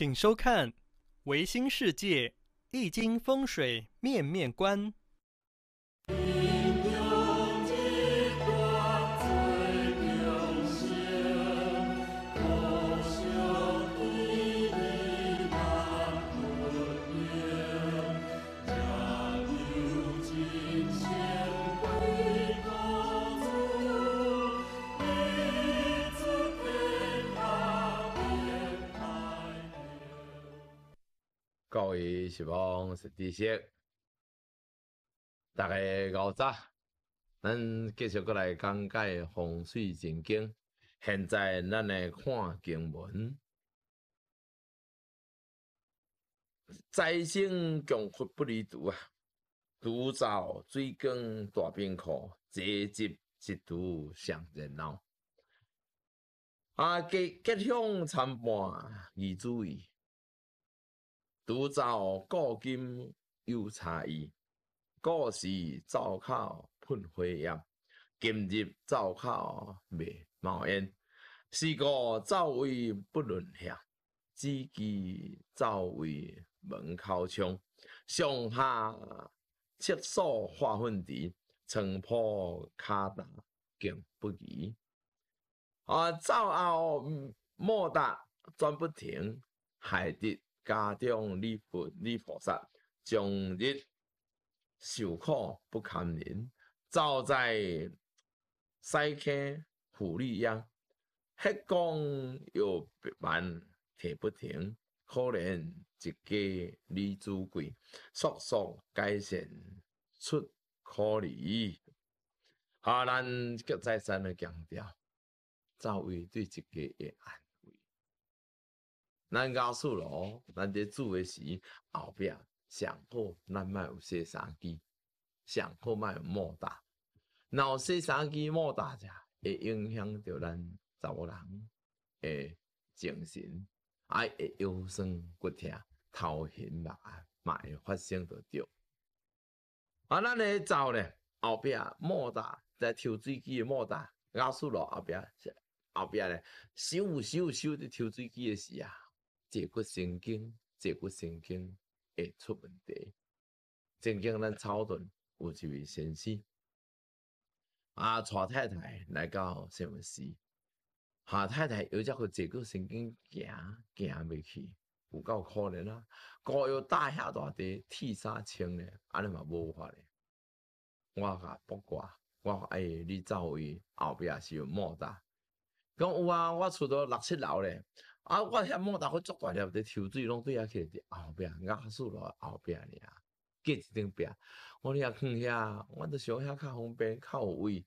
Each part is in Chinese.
请收看《维新世界易经风水面面观》。各位是王，是知识。大家熬早，咱继续过来讲解风水真经。现在咱来看经文：财星降福不离主啊，独造水光大边库，财集一土上热闹。啊，吉吉凶参半，宜注意。炉走古今有差异，古时灶口喷火焰，今日灶口未冒烟。是故灶位不论向，只记灶位门口腔。上下厕所化粪池，床破卡达更不移。啊，灶后莫达转不停，害得。家中礼佛礼菩萨，终日受苦不堪忍。早在西天负利央，黑工又满停不停。可怜一家女子贵，速速改善出苦力。哈兰吉再三的强调，赵薇对一个的爱。咱家属咯，咱在做诶时后壁上好咱卖有洗衫机，上好卖有莫打。有洗衫机莫打者，会影响着咱查某人诶精神，啊，会腰酸骨痛、头晕目眩，嘛会发生着着。啊，咱诶走咧后壁莫打，在抽水机诶莫打，家属咯后壁后壁咧，收收收伫抽水机诶时啊。坐骨神经，坐骨神经会出问题。曾经咱草屯有一位先生，啊，蔡太太来到神明寺，哈太太又只个坐骨神经行行袂去，有够可怜啊！高又大下大地，铁纱青嘞，安尼嘛无法嘞。我甲博哥，我哎你走位后壁是有莫大。讲有啊，我厝到六七楼咧。啊！我遐某逐个足大粒，伫抽水拢对遐起伫后壁压死罗后壁尔，隔一张壁，我遐也放遐，我伫想遐较方便较有位，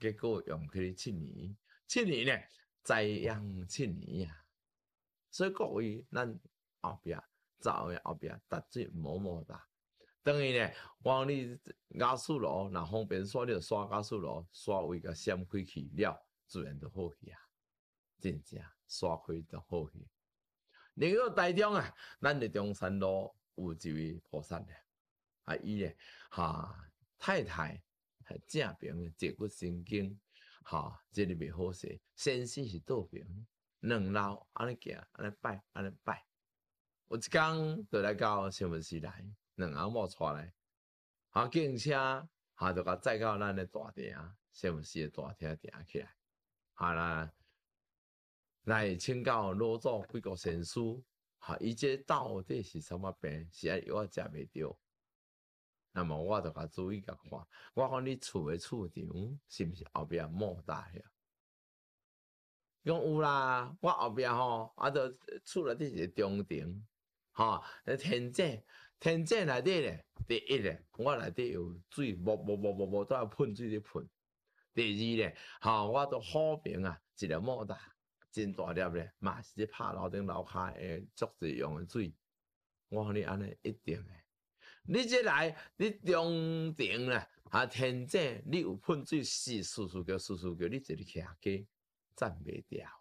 结果用去七年，七年呢栽养七年啊。所以各位咱后壁走诶后壁，搭只毛豆，等于呢，我你压死罗，若方便刷就刷压死罗，刷位甲掀开去了，自然就好去啊，真正。刷开就好去。另个大中啊，咱的中山路有一位菩萨咧，啊伊咧，哈，太太系正病，脊骨神经哈，一日袂好势。先生是倒病，两老安尼行，安尼拜，安尼拜。有一工就来到厦门市来，两阿某出来，啊，警车啊，就甲载到咱的大厅，厦门市的大厅顶起来，好啦。来请教老总几个神书，哈，伊这到底是什么病？是啊，我食袂着，那么我就甲注意甲看。我讲你厝诶厝顶是毋是后壁莫大遐？讲有啦，我后壁吼，啊，就厝内底是中庭，哈，天井，天井内底咧，第一咧，我内底有水，无无无无无都有喷水咧喷。第二咧，吼，我都好平啊，一个莫大。真大粒咧，嘛是伫拍楼顶楼下诶，足子用诶水，我讲你安尼一定诶。你即来，你中庭啦，啊天井，你有喷水，湿湿湿叫湿湿叫，你这里徛起站袂掉啊？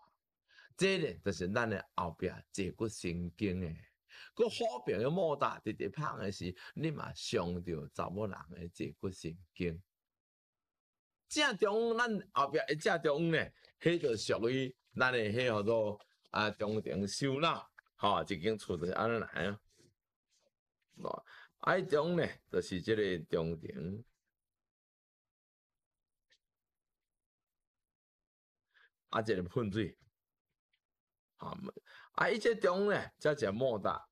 即咧就是咱诶后壁脊骨神经诶，个火变个莫大，直直拍诶时，你嘛伤着查某人诶脊骨神经。正中咱后壁一正中呢，迄个属于。咱的迄号做啊，中庭收纳，吼，一间厝就是安尼来啊。啊，啊，一种呢，就是即个中庭，啊，一个喷水，啊，啊，伊即种呢，叫做莫搭，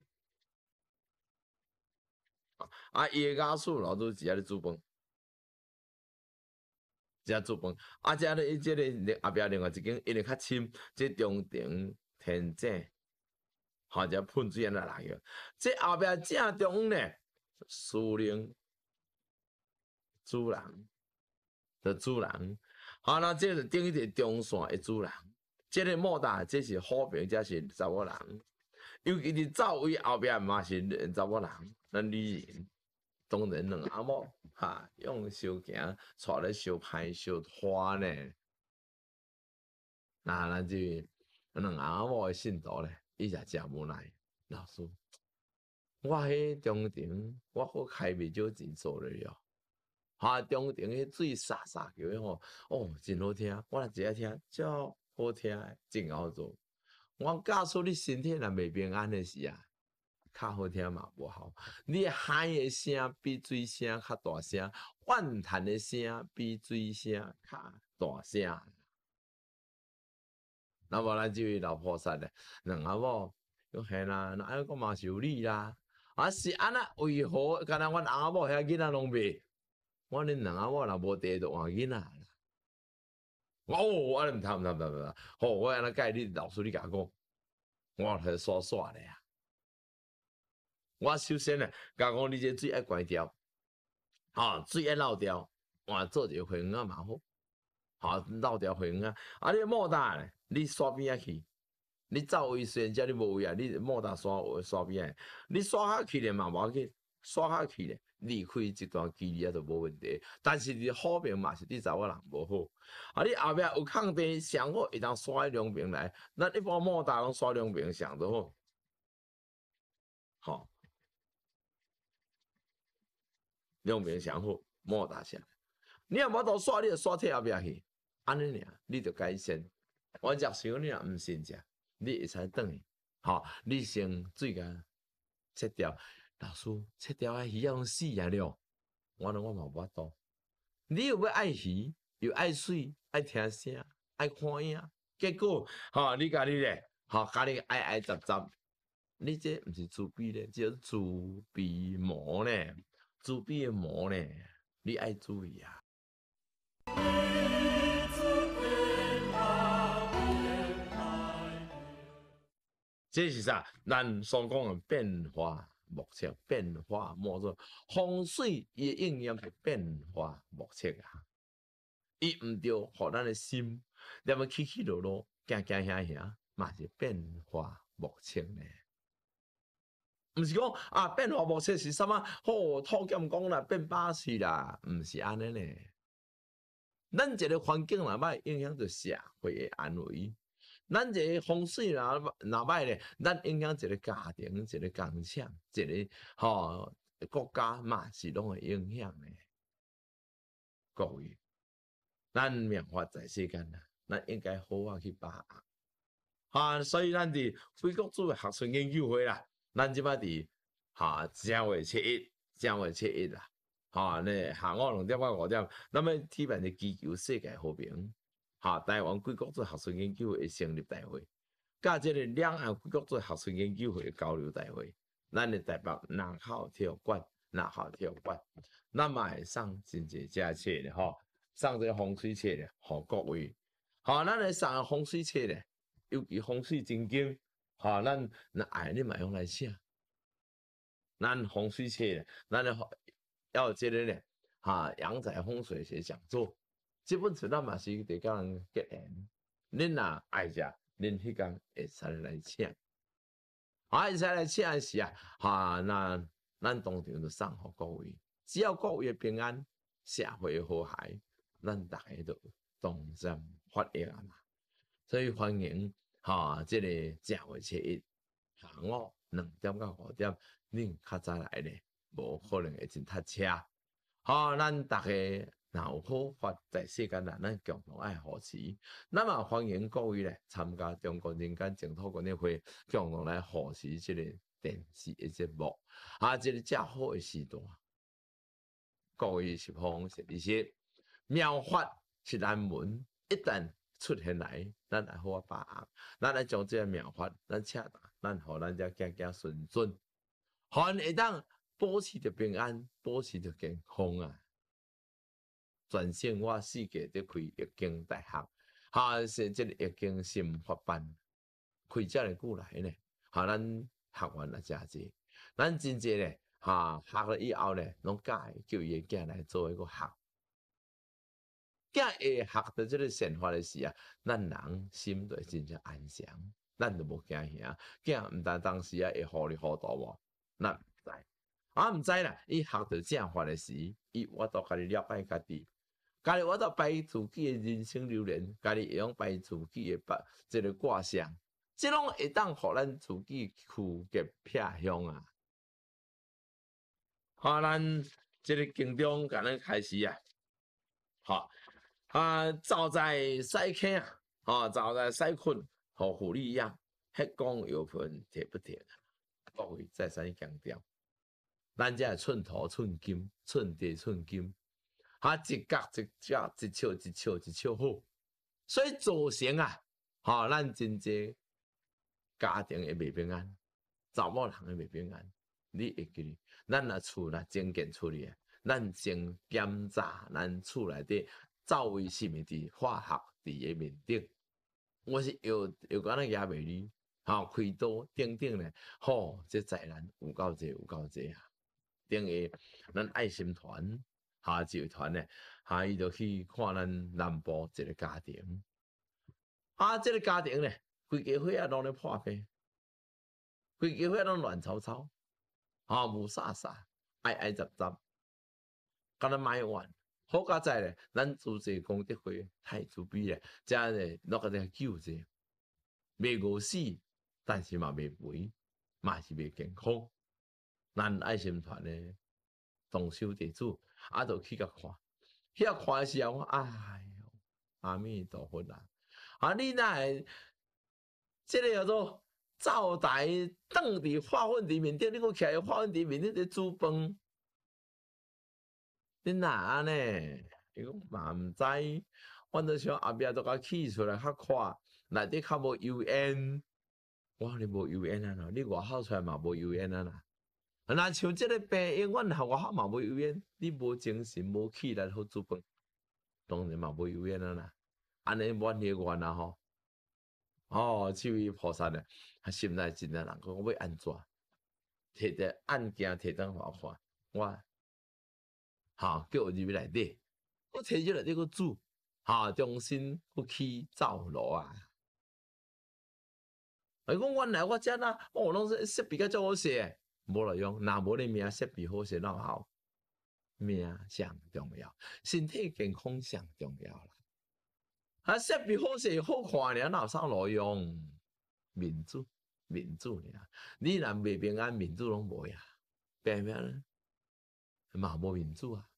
啊，啊，椰加树老是只咧煮饭，家煮饭，啊！遮咧伊，遮咧后壁另外一间，伊咧较深，即中庭天井，吼！即喷泉来来个。即后壁正中央咧，苏宁主人的主人，好，那即等于一个中线一主人。即个莫大，这是好平，这是查某人。尤其是赵薇后壁嘛是查某人，咱女人。当人两阿嬷，哈，用小钳，出咧烧牌烧花呢，那那就两阿嬷诶信徒咧，伊也真无奈。老师，我迄中庭，我好开袂少钱做咧哟。哈，中庭迄水沙沙叫咧吼，哦，真好听，我来一下听，真好听，真好做。我告诉你，身体若未平安诶时啊。较好听嘛无好，你喊诶声比水声较大声，怨叹诶声比水声较大声。那无咱即位老菩萨咧，两阿婆，讲行啦，那阿个嘛是有理啦。啊是安那为何？敢若阮阿婆遐囡仔拢袂？我恁两阿婆若无地就换囡仔啦。哦，我毋恁毋贪毋贪，好，我安尼甲你老师，你甲我，我系耍耍咧呀。我首先呢，甲讲你这水爱关掉，吼，水爱漏掉，换做一个回音啊蛮好，好漏掉回音啊。啊，你莫打呢，你刷边啊去，你走位然遮你无位啊，你莫打刷刷边啊，你刷下去咧嘛无要紧，刷下去咧，离开一段距离啊就无问题。但是你好边嘛是你查某人无好，啊你后壁有抗边，上好会当刷一两边来，那你把莫打拢刷两边上都好，吼。两边相好，莫大下。你若无当耍，你就耍起后壁去，安尼尔，你就改先。我接受你，若毋信者，你会使转去，吼？你先水甲切条，老师切条啊，鱼拢死啊了，我拢我嘛无法度。你又要爱鱼，又爱水，爱听声，爱看影，结果，吼？你家己咧，吼？家己爱爱杂杂，你这毋是自卑咧，这叫自卑魔咧。自璧的磨呢，你爱注意啊。这是啥？咱双讲的变化莫测，变化莫测，风水也应验是变化莫测啊。伊毋着，互咱的心在么起起落落、惊惊吓吓，嘛是变化莫测呢。毋是讲啊变化无式是啥物好土建讲啦，变巴士啦，毋是安尼咧。咱一个环境若歹，影响着社会诶安危；，咱一个风水若若歹咧，咱影响一个家庭、一个工厂、一个，吼国家嘛是拢会影响诶。各位，咱命活在世间啊，应该好好去把。握。啊，所以，咱伫非国做学生研究会啦。咱即摆伫哈，正月七一，正月七一啦！哈，呢，下午两点到五点，那么举办个机构世界和平哈，台湾各国做学术研究会成立大会，甲即个两岸各国做学术研究会交流大会，咱个代表南体育馆，南育馆。咱那么上真侪佳册咧吼，上个风水册咧何各位，哈，咱来上个风水册咧，尤其风水真经。哈，咱咱爱恁嘛用来请，咱风水册，咱要即个咧，哈，阳宅风水学讲座，即本书咱嘛是得甲人结缘。恁若爱食，恁迄工会使来请。啊，使来请是啊，哈，那咱当场就送互各位，只要各位平安，社会和谐，咱逐个都同身欢迎啊所以欢迎。哈，即个正月初一下午两点到五点，恁较早来咧，无可能会真堵车。好，咱个若有好发在世间人，咱共同爱学习？那么欢迎各位咧参加中国人间政土管理会共同来学习即个电视诶节目。啊，即个正好的时段，各位是方是必须妙法是难闻，一旦出现来，咱来好把握，咱来将这个妙法，咱吃，咱互咱家家家顺顺，看会当保持着平安，保持着健康啊！全省我四界在开易经大学，哈是即个易经心法班，开遮尔久来呢，哈咱学完了真济，咱真济呢，哈学了以后呢，拢伊叫人家来做一个学。惊会学到这个善法的时啊，咱人心就会真正安详，咱就无惊遐。惊毋但当时啊会获利好多无？咱毋知，啊毋知啦。伊学到正法的时，伊我都甲你了解家己，家己我都拜自己嘅人生流年，家己会用拜自己嘅把即个卦相，即拢会当互咱自己去极僻乡啊。看咱即个经中甲咱开始啊，好。啊，早在西坑啊，吼，在西困，和狐狸一样，黑光油粉，铁不甜？各位再三强调，咱即系寸土寸金，寸地寸金，啊，一角一角，一尺一尺，一尺好，所以造成啊，啊，咱真侪家庭也未平安，查某人也未平安，你记住，咱啊厝啊精简处理，咱先检查咱厝内底。赵威，下面伫化学伫诶面顶，我是有有讲个野美女，吼开刀顶顶咧，吼，这灾难有够侪，有够侪啊！顶诶咱爱心团、号召团咧，下伊着去看咱南部一个家庭，啊，即个家庭咧，规家伙啊拢咧破病，规家伙拢乱糟糟，吼，无啥啥，挨挨杂杂，甲咱埋怨。好佳在咧，咱做这讲德会太慈悲嘞，遮咧那个嘞救者，未饿死，但是嘛未肥，嘛是未健康。咱爱心团咧，同修地主，啊，都去甲看，去甲看时候，我哎呦，阿弥陀佛啦！啊，你呐，这个叫做灶台凳伫化粪池面顶，你个徛喎化粪池面顶在煮饭。你哪安呢？伊讲嘛毋知，阮都想后壁都甲起出来较快，内底较无油烟。我讲你无油烟啊啦，你外口出来嘛无油烟啊啦。那像即个病因，阮你外口嘛无油烟，你无精神、无气力好煮饭，当然嘛无油烟啊啦。安尼满天冤啊吼，哦，这位菩萨呢，他心内真难讲，要安怎？摕着按键，摕张画画，我。吼、叫我入去内底，我摕日内底个煮。吼、哦，重新去起灶炉啊。伊讲阮来我遮呐，哦，拢说设备较足好势，无路用，若无你命设备好势，那好，命上重要，身体健康上重要啦。啊，设备好势好看咧，那啥路用？民主，民主咧，你若未平安，民主拢无呀，平平咧，嘛无民主啊。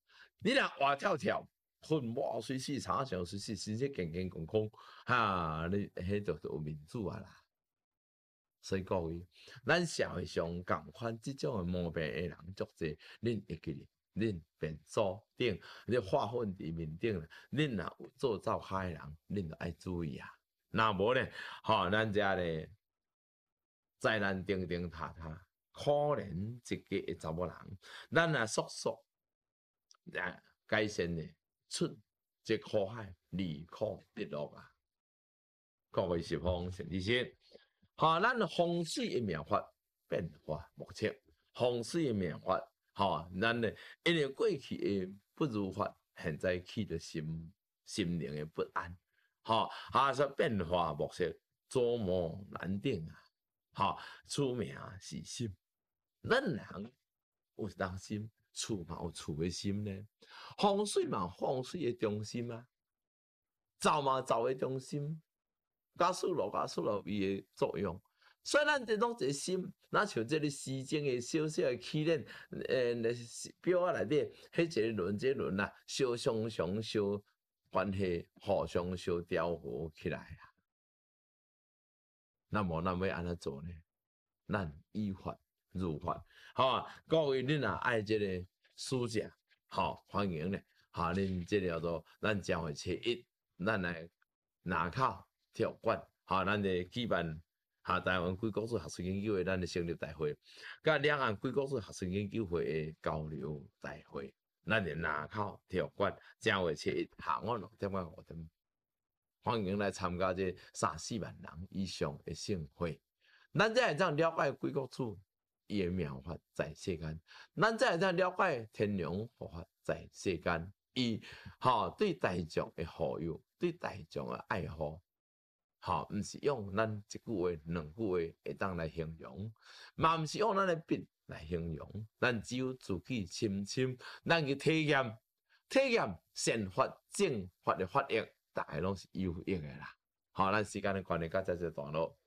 你若活跳跳，混毛水水，查上嘻嘻，甚至健健康康，哈！你迄就有民主啊啦。所以各位，咱社会上共款即种诶毛病诶人足侪，恁记个恁变做顶，你划分伫面顶，恁若有做造海人，恁著爱注意啊。若无咧，吼，咱遮咧灾难叮叮塔塔，可怜一个查某人，咱若缩缩。啊！改善的出，即可海，利可得落啊！各位十方善知识，哈，咱风水的妙法变化莫测，风水的妙法，哈，咱呢因为过去的不如法，现在起着心心灵的不安，哈，啊、说变化莫测，捉摸难定啊，哈，出名是心，咱人有良心。厝嘛有厝诶心呢，风水嘛风水诶中心啊，灶嘛灶诶中心，加速落加速落伊诶作用。所以咱拢一个心，那像这个时间诶小小诶气点，诶，来表啊底，迄一个轮这轮啊，小相相小关系互相相调和起来啊。那么咱要安怎做呢？咱依法。入会，哈！各位恁啊爱即个书想，好欢迎咧。哈，恁即叫做咱正会七一，咱来南口体育馆，哈，咱诶举办哈台湾贵国子学生研究会咱诶成立大会，甲两岸贵国子学生研究会诶交流大会，咱诶南口体育馆会月一日下午六点半五点，欢迎来参加这三四万人以上的盛会。咱这会怎样了解贵国处？伊诶妙法在世间，咱才会想了解天龙佛法在世间，伊哈对大众诶好友，对大众诶爱好，哈，毋是用咱一句话、两句话会当来形容，嘛毋是用咱诶笔来形容，咱只有自己深深，咱去体验、体验善法、正法诶法益，大系拢是有用诶啦。好，咱时间诶关系，到仔就段落。